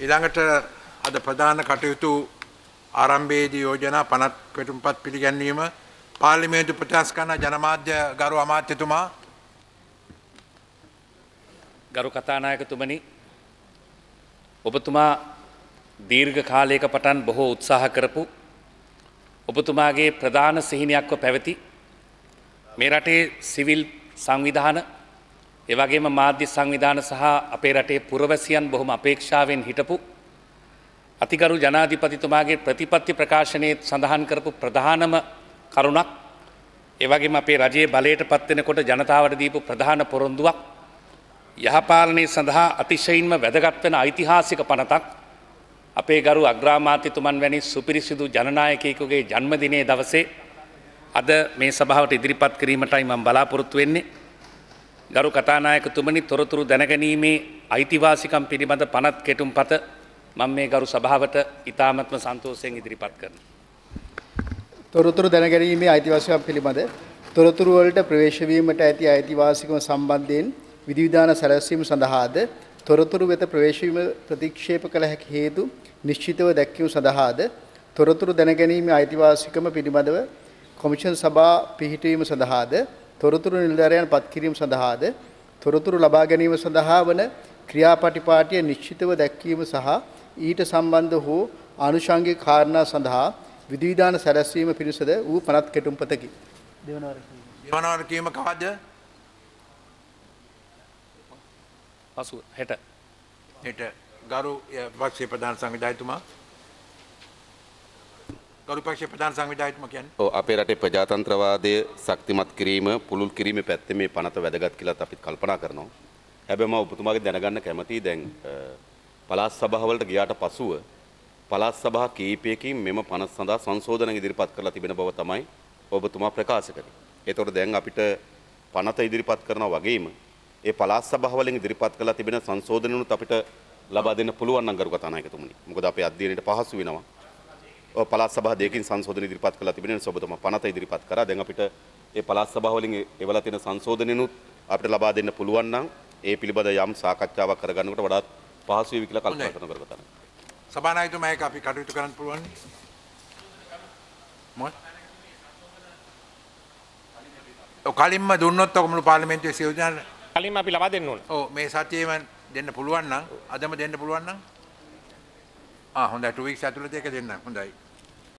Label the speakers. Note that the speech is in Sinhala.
Speaker 1: ඊළඟට අද ප්‍රධාන කටයුතු ආරම්භයේදී යෝජනා 50 පෙටුම්පත් පිළිගැන්වීම පාර්ලිමේන්තු ප්‍රතිස්කන ජනමාධ්‍ය ගරු අමාත්‍යතුමා
Speaker 2: ගරු කතානායකතුමනි ඔබතුමා දීර්ඝ කාලයක පටන් බොහෝ උත්සාහ කරපු ඔබතුමාගේ ප්‍රධාන සිහිනයක්ව පැවති මේ රටේ සිවිල් සංවිධාන එවගේම මාධ්‍ය සංවිධාන සහ අපේ රටේ පුරවැසියන් බොහොම අපේක්ෂාවෙන් හිටපු අතිකරු ජනාධිපතිතුමාගේ ප්‍රතිපත්ති ප්‍රකාශනයේ සඳහන් කරපු ප්‍රධානම කරුණක් එවගේම අපේ රජයේ බලයට පත්වෙනකොට ජනතාවට දීපු ප්‍රධාන පොරොන්දුවක් යහපාලනය සඳහා අතිශයින්ම වැදගත් වෙන ඓතිහාසික පනතක් අපේ ගරු අග්‍රාමාත්‍යතුමන් වැනි සුපිරිසිදු ජනනායකයෙකුගේ ජන්මදිනයේ දවසේ අද මේ සභාවට ඉදිරිපත් කිරීමටයි මම බලාපොරොත්තු වෙන්නේ ගරු කතානායකතුමනි තොරතුරු දැනගැනීමේ අයිතිවාසිකම් පිළිබඳ පනත් කෙටුම් පත මම මේ ගරු සභාවට ඉතාමත්ම සන්තෝසයෙන් ඉදිරිපත් කරන.
Speaker 3: තොරතුරු දැනගැනීමේ අයිතිවාසිකම් පිළිබඳ තොරතුරු වලට ප්‍රවේශවීමට ඇති අයිතිවාසිකම සම්බන්ධයෙන් විධිවිධාන සැලැස්වීම සඳහාද තොරතුරු වෙත ප්‍රවේශවීම ප්‍රතික්ෂේප කළ හැකි හේතු නිශ්චිතව දැක්වීම සඳහාද තොරතුරු දැනගැනීමේ අයිතිවාසිකම පිළිබඳව කොමිෂන් සභා පිහිටවීම සඳහාද තොරතුරු නිලධාරයන් පත්කිරීම සඳහාද තොරතුරු ලබා ගැනීම සඳහා වන ක්‍රියාපටිපාටිය නිශ්චිතව දැක්වීම සහ ඊට සම්බන්ධ වූ ආනුෂංගික කාරණා සඳහා විධිවිධාන සැලැස්වීම පිණිසද වූ පනත් කෙටුම්පතකි.
Speaker 1: දෙවනවර කීම කාද? පසු හෙට. හෙට ගරු පක්ෂේ ප්‍රධාන සංවිධායකතුමා ගරුපක්ෂ ප්‍රධාන සංවිධායකතුමා කියන්නේ.
Speaker 4: ඔව් අපේ රටේ ප්‍රජාතන්ත්‍රවාදය ශක්තිමත් කිරීම පුළුල් කිරීමේ පැත්තේ මේ පනත වැදගත් කියලා අපිත් කල්පනා කරනවා. හැබැයි මම ඔබතුමාගෙන් දැනගන්න කැමතියි දැන් පළාත් සභාවලට ගියාට පසුව පළාත් සභා කීපයකින් මෙම පනත සඳහා සංශෝධන ඉදිරිපත් කරලා තිබෙන බව තමයි ඔබතුමා ප්‍රකාශ කරේ. ඒතකොට දැන් අපිට පනත ඉදිරිපත් කරනවා වගේම ඒ පළාත් සභාවලින් ඉදිරිපත් කරලා තිබෙන සංශෝධනනුත් අපිට ලබා දෙන්න පුළුවන් නම් කරුකතානායකතුමනි. මොකද අපේ අධ්‍යයනයේ පහසු වෙනවා. පළාත් සභා දෙකකින් සංශෝධන ඉදිරිපත් කළා තිබෙන නිසා ඔබ තමයි 50 ඉදිරිපත් කරා. දැන් අපිට ඒ පළාත් සභා වලින් එවලා තියෙන සංශෝධනෙනුත් අපිට ලබා දෙන්න පුළුවන් නම් ඒ පිළිබඳ යම් සාකච්ඡාවක් කරගන්නකොට වඩාත් පහසු වේවි කියලා කල්පනා කරන කරගත.
Speaker 1: සභානායකතුමා ඒක අපි කටයුතු කරන්න පුළුවන්. මොකක්ද? කලින්ම දුන්නොත් ඔකමුළු පාර්ලිමේන්තුවේ සියෝජන කලින්ම අපි ලබා දෙන්න ඕන. ඔව් මේ සතියේම දෙන්න පුළුවන් නම් අදම දෙන්න පුළුවන් නම් ආ හොඳයි 2 weeks ඇතුළත ඒක දෙන්න. හොඳයි.